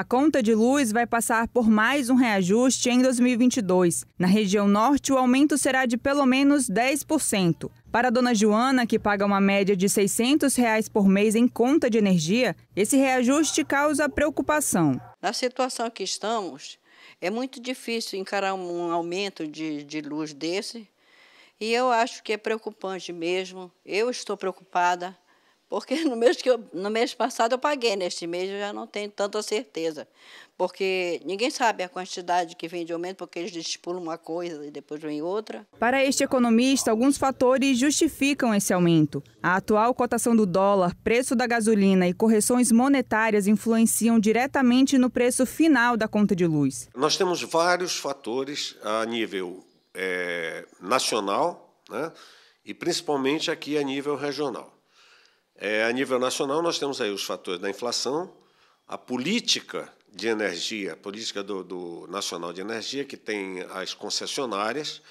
A conta de luz vai passar por mais um reajuste em 2022. Na região norte, o aumento será de pelo menos 10%. Para a dona Joana, que paga uma média de R$ 600 reais por mês em conta de energia, esse reajuste causa preocupação. Na situação que estamos, é muito difícil encarar um aumento de, de luz desse. E eu acho que é preocupante mesmo. Eu estou preocupada porque no mês, que eu, no mês passado eu paguei, neste mês eu já não tenho tanta certeza. Porque ninguém sabe a quantidade que vem de aumento, porque eles estipulam uma coisa e depois vem outra. Para este economista, alguns fatores justificam esse aumento. A atual cotação do dólar, preço da gasolina e correções monetárias influenciam diretamente no preço final da conta de luz. Nós temos vários fatores a nível é, nacional né, e principalmente aqui a nível regional. É, a nível nacional, nós temos aí os fatores da inflação, a política de energia, a política do, do Nacional de Energia, que tem as concessionárias.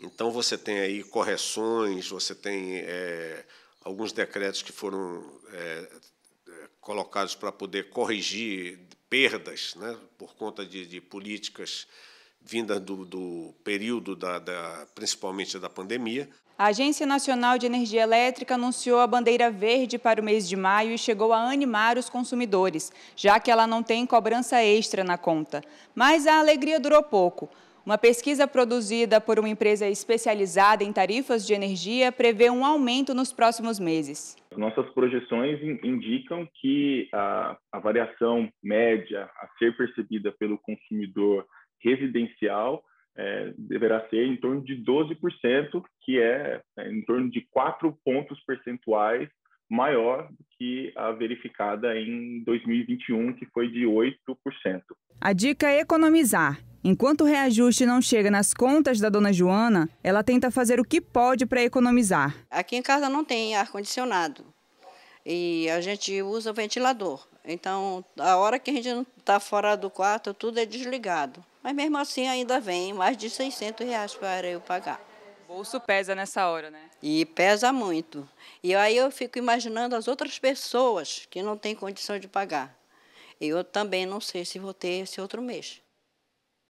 Então, você tem aí correções, você tem é, alguns decretos que foram é, colocados para poder corrigir perdas né, por conta de, de políticas vinda do, do período da, da, principalmente da pandemia. A Agência Nacional de Energia Elétrica anunciou a bandeira verde para o mês de maio e chegou a animar os consumidores, já que ela não tem cobrança extra na conta. Mas a alegria durou pouco. Uma pesquisa produzida por uma empresa especializada em tarifas de energia prevê um aumento nos próximos meses. Nossas projeções indicam que a, a variação média a ser percebida pelo consumidor residencial é, deverá ser em torno de 12%, que é, é em torno de 4 pontos percentuais maior do que a verificada em 2021, que foi de 8%. A dica é economizar. Enquanto o reajuste não chega nas contas da dona Joana, ela tenta fazer o que pode para economizar. Aqui em casa não tem ar-condicionado e a gente usa o ventilador. Então, a hora que a gente não está fora do quarto, tudo é desligado. Mas mesmo assim ainda vem mais de 600 reais para eu pagar. O bolso pesa nessa hora, né? E pesa muito. E aí eu fico imaginando as outras pessoas que não têm condição de pagar. Eu também não sei se vou ter esse outro mês.